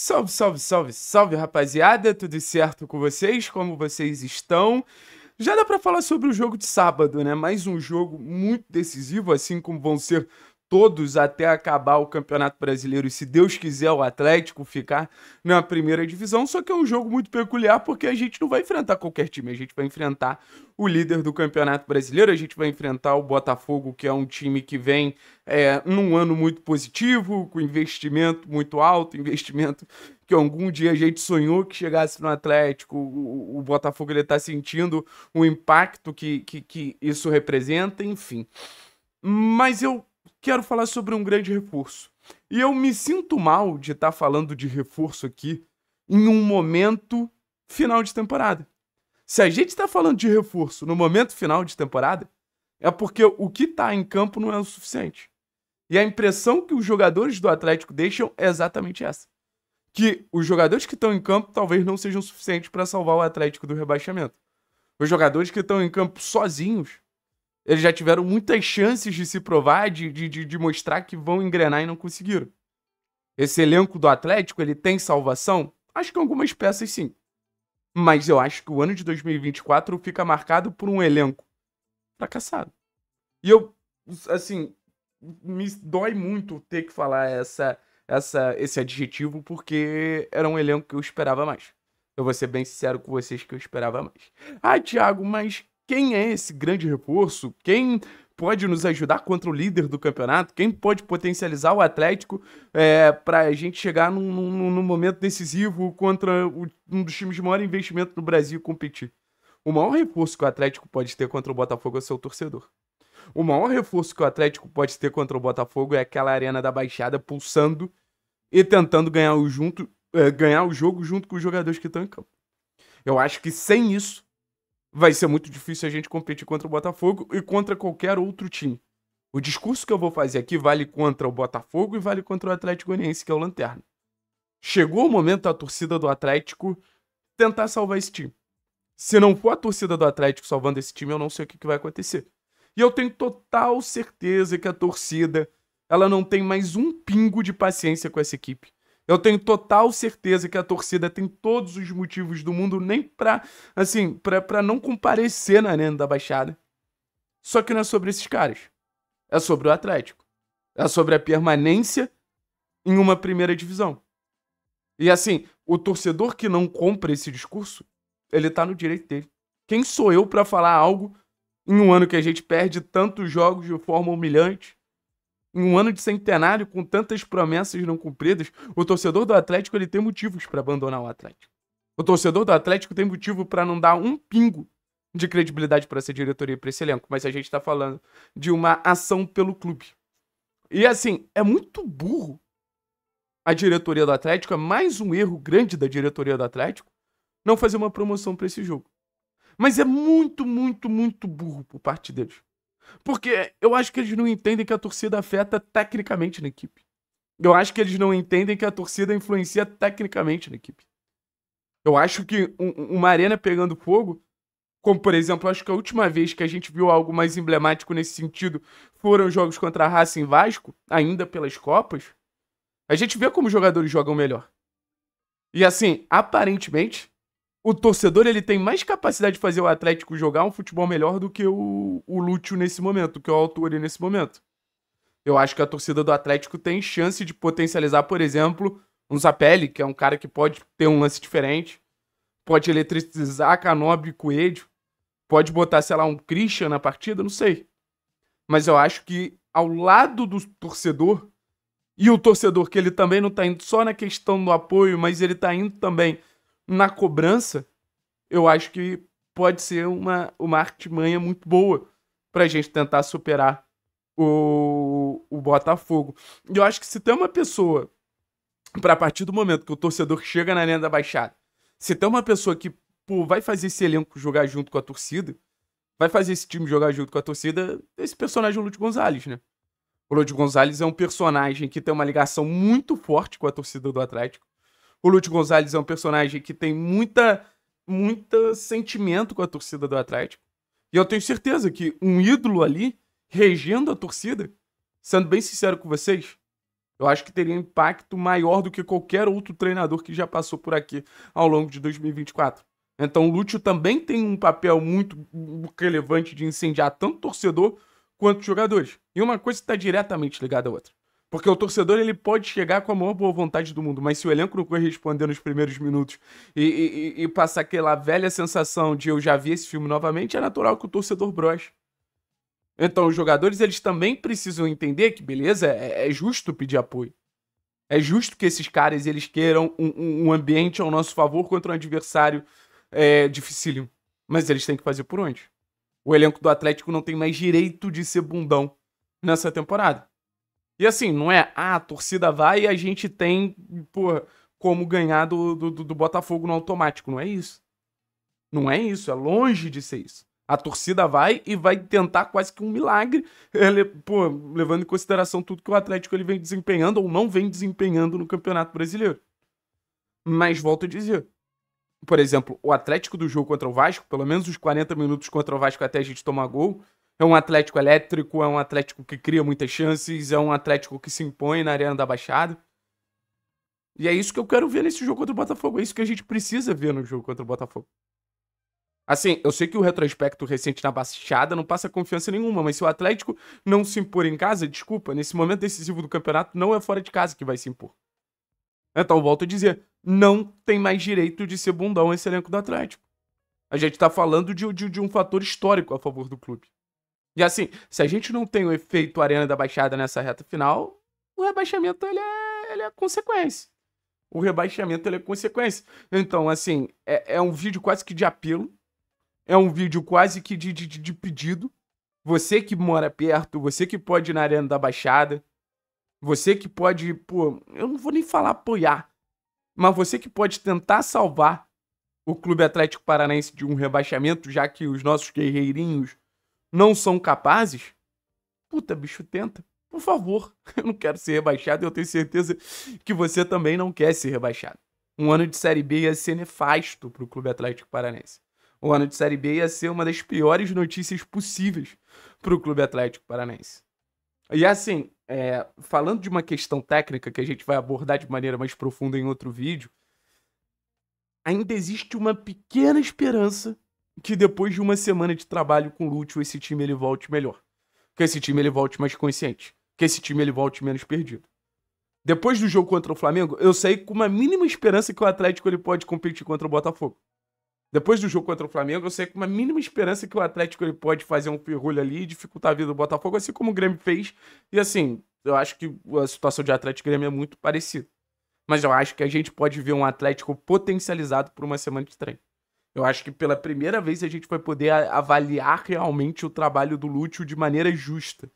Salve, salve, salve, salve, rapaziada, tudo certo com vocês? Como vocês estão? Já dá para falar sobre o jogo de sábado, né? Mais um jogo muito decisivo, assim como vão ser todos até acabar o Campeonato Brasileiro e, se Deus quiser, o Atlético ficar na primeira divisão. Só que é um jogo muito peculiar porque a gente não vai enfrentar qualquer time, a gente vai enfrentar o líder do Campeonato Brasileiro, a gente vai enfrentar o Botafogo, que é um time que vem é, num ano muito positivo, com investimento muito alto, investimento que algum dia a gente sonhou que chegasse no Atlético, o, o Botafogo está sentindo o impacto que, que, que isso representa, enfim. Mas eu quero falar sobre um grande reforço. E eu me sinto mal de estar tá falando de reforço aqui em um momento final de temporada. Se a gente está falando de reforço no momento final de temporada, é porque o que está em campo não é o suficiente. E a impressão que os jogadores do Atlético deixam é exatamente essa: que os jogadores que estão em campo talvez não sejam suficientes para salvar o Atlético do rebaixamento. Os jogadores que estão em campo sozinhos eles já tiveram muitas chances de se provar, de, de, de mostrar que vão engrenar e não conseguiram. Esse elenco do Atlético, ele tem salvação? Acho que algumas peças sim. Mas eu acho que o ano de 2024 fica marcado por um elenco fracassado. E eu, assim, me dói muito ter que falar essa, essa, esse adjetivo, porque era um elenco que eu esperava mais. Eu vou ser bem sincero com vocês que eu esperava mais. Ah, Thiago, mas quem é esse grande reforço, quem pode nos ajudar contra o líder do campeonato, quem pode potencializar o Atlético é, para a gente chegar num, num, num, momento decisivo contra o, um dos times de maior investimento no Brasil competir. O maior reforço que o Atlético pode ter contra o Botafogo é seu torcedor. O maior reforço que o Atlético pode ter contra o Botafogo é aquela arena da Baixada pulsando e tentando ganhar o, junto, é, ganhar o jogo junto com os jogadores que estão em campo. Eu acho que sem isso, vai ser muito difícil a gente competir contra o Botafogo e contra qualquer outro time. O discurso que eu vou fazer aqui vale contra o Botafogo e vale contra o Atlético Goianiense, que é o Lanterna. Chegou o momento da torcida do Atlético tentar salvar esse time. Se não for a torcida do Atlético salvando esse time, eu não sei o que, vai acontecer. E eu tenho total certeza que a torcida, ela não tem mais um pingo de paciência com essa equipe. Eu tenho total certeza que a torcida tem todos os motivos do mundo nem pra, assim, pra, pra não comparecer na Arena da Baixada. Só que não é sobre esses caras. É sobre o Atlético. É sobre a permanência em uma primeira divisão. E assim, o torcedor que não compra esse discurso, ele tá no direito dele. Quem sou eu para falar algo em um ano que a gente perde tantos jogos de forma humilhante? Em um ano de centenário, com tantas promessas não cumpridas, o torcedor do Atlético ele tem motivos para abandonar o Atlético. O torcedor do Atlético tem motivo para não dar um pingo de credibilidade para essa diretoria e para esse elenco, mas a gente está falando de uma ação pelo clube. E assim, é muito burro a diretoria do Atlético, é mais um erro grande da diretoria do Atlético, não fazer uma promoção para esse jogo. Mas é muito, muito, muito burro por parte deles. Porque eu acho que eles não entendem que a torcida afeta tecnicamente na equipe. Eu acho que eles não entendem que a torcida influencia tecnicamente na equipe. Eu acho que um, uma arena pegando fogo, como por exemplo, acho que a última vez que a gente viu algo mais emblemático nesse sentido foram os jogos contra a Racing Vasco, ainda pelas Copas. A gente vê como os jogadores jogam melhor. E assim, aparentemente, o torcedor ele tem mais capacidade de fazer o Atlético jogar um futebol melhor do que o, o Lúcio nesse momento, que o Autori nesse momento. Eu acho que a torcida do Atlético tem chance de potencializar, por exemplo, um Zapelli, que é um cara que pode ter um lance diferente, pode eletrizar Canobi e Coelho, pode botar, sei lá, um Christian na partida, não sei. Mas eu acho que ao lado do torcedor, e o torcedor que ele também não tá indo só na questão do apoio, mas ele tá indo também na cobrança, eu acho que pode ser uma, uma artimanha muito boa para a gente tentar superar o, o Botafogo. E eu acho que se tem uma pessoa, para partir do momento que o torcedor chega na linha da baixada, se tem uma pessoa que pô, vai fazer esse elenco jogar junto com a torcida, vai fazer esse time jogar junto com a torcida, esse personagem é o Lúcio Gonzalez, né? O Lúcio Gonzalez é um personagem que tem uma ligação muito forte com a torcida do Atlético. O Lúcio Gonzalez é um personagem que tem muita, muita sentimento com a torcida do Atlético. E eu tenho certeza que um ídolo ali, regendo a torcida, sendo bem sincero com vocês, eu acho que teria impacto maior do que qualquer outro treinador que já passou por aqui ao longo de 2024. Então o Lúcio também tem um papel muito relevante de incendiar tanto torcedor quanto jogadores. E uma coisa está diretamente ligada à outra. Porque o torcedor ele pode chegar com a maior boa vontade do mundo, mas se o elenco não corresponder nos primeiros minutos e, e, e passar aquela velha sensação de eu já vi esse filme novamente, é natural que o torcedor broche. Então os jogadores eles também precisam entender que, beleza, é, é, é justo pedir apoio. É justo que esses caras eles queiram um, um, ambiente ao nosso favor contra um adversário é, dificílimo. Mas eles têm que fazer por onde? O elenco do Atlético não tem mais direito de ser bundão nessa temporada. E assim, não é, ah, a torcida vai e a gente tem, pô como ganhar do, do, do Botafogo no automático. Não é isso. Não é isso, é longe de ser isso. A torcida vai e vai tentar quase que um milagre, ele, eh, pô, levando em consideração tudo que o Atlético ele vem desempenhando ou não vem desempenhando no Campeonato Brasileiro. Mas volto a dizer, por exemplo, o Atlético do jogo contra o Vasco, pelo menos os 40 minutos contra o Vasco até a gente tomar gol, é um Atlético elétrico, é um Atlético que cria muitas chances, é um Atlético que se impõe na Arena da Baixada. E é isso que eu quero ver nesse jogo contra o Botafogo. É isso que a gente precisa ver no jogo contra o Botafogo. Assim, eu sei que o retrospecto recente na Baixada não passa confiança nenhuma, mas se o Atlético não se impor em casa, desculpa, nesse momento decisivo do campeonato, não é fora de casa que vai se impor. É, então, volto a dizer, não tem mais direito de ser bundão esse elenco do Atlético. A gente tá falando de, de, de um fator histórico a favor do clube. E assim, se a gente não tem o efeito Arena da Baixada nessa reta final, o rebaixamento ele é, ele é consequência. O rebaixamento ele é consequência. Então, assim, é, é um vídeo quase que de apelo. É um vídeo quase que de, de, de pedido. Você que mora perto, você que pode ir na Arena da Baixada, você que pode, pô, eu não vou nem falar apoiar, mas você que pode tentar salvar o Clube Atlético Paranaense de um rebaixamento, já que os nossos guerreirinhos não são capazes, puta, bicho, tenta. Por favor, eu não quero ser rebaixado e eu tenho certeza que você também não quer ser rebaixado. Um ano de Série B ia ser nefasto para o Clube Atlético Paranense. Um ano de Série B ia ser uma das piores notícias possíveis para o Clube Atlético Paranense. E assim, é, falando de uma questão técnica que a gente vai abordar de maneira mais profunda em outro vídeo, ainda existe uma pequena esperança que depois de uma semana de trabalho com o Lúcio, esse time ele volte melhor. Que esse time ele volte mais consciente. Que esse time ele volte menos perdido. Depois do jogo contra o Flamengo, eu saí com uma mínima esperança que o Atlético ele pode competir contra o Botafogo. Depois do jogo contra o Flamengo, eu saí com uma mínima esperança que o Atlético ele pode fazer um ferrolho ali e dificultar a vida do Botafogo, assim como o Grêmio fez. E assim, eu acho que a situação de Atlético e Grêmio é muito parecida. Mas eu acho que a gente pode ver um Atlético potencializado por uma semana de treino. Eu acho que pela primeira vez a gente vai poder avaliar realmente o trabalho do Lúcio de maneira justa.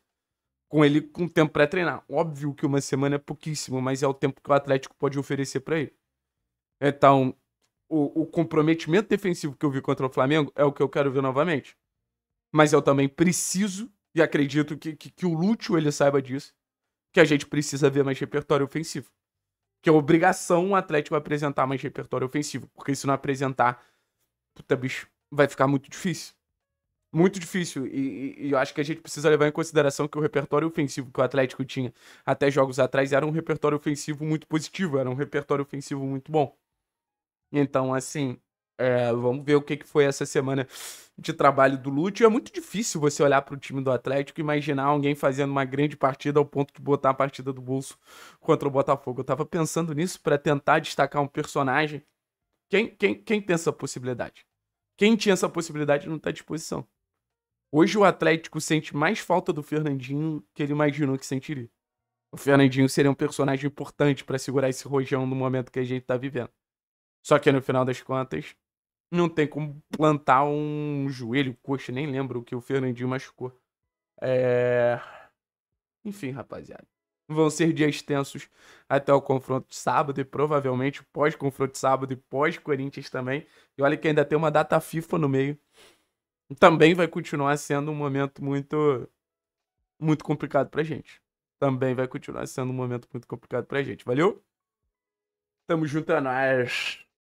Com ele com tempo para treinar. Óbvio que uma semana é pouquíssimo, mas é o tempo que o Atlético pode oferecer para ele. Então, o, o, comprometimento defensivo que eu vi contra o Flamengo é o que eu quero ver novamente. Mas eu também preciso, e acredito que, que, que o Lúcio ele saiba disso, que a gente precisa ver mais repertório ofensivo. Que é obrigação o Atlético apresentar mais repertório ofensivo. Porque se não apresentar, puta, bicho, vai ficar muito difícil. Muito difícil. E, e, eu acho que a gente precisa levar em consideração que o repertório ofensivo que o Atlético tinha até jogos atrás era um repertório ofensivo muito positivo, era um repertório ofensivo muito bom. Então, assim, é, vamos ver o que, que foi essa semana de trabalho do Lúcio. É muito difícil você olhar para o time do Atlético e imaginar alguém fazendo uma grande partida ao ponto de botar a partida do bolso contra o Botafogo. Eu estava pensando nisso para tentar destacar um personagem quem, quem, quem tem essa possibilidade? Quem tinha essa possibilidade não está à disposição. Hoje o Atlético sente mais falta do Fernandinho que ele imaginou que sentiria. O Fernandinho seria um personagem importante para segurar esse rojão no momento que a gente está vivendo. Só que no final das contas, não tem como plantar um joelho, coxa, nem lembro o que o Fernandinho machucou. É... Enfim, rapaziada. Vão ser dias tensos até o confronto de sábado e provavelmente pós-confronto de sábado e pós-Corinthians também. E olha que ainda tem uma data FIFA no meio. Também vai continuar sendo um momento muito muito complicado pra gente. Também vai continuar sendo um momento muito complicado pra gente. Valeu? Tamo junto a é nós.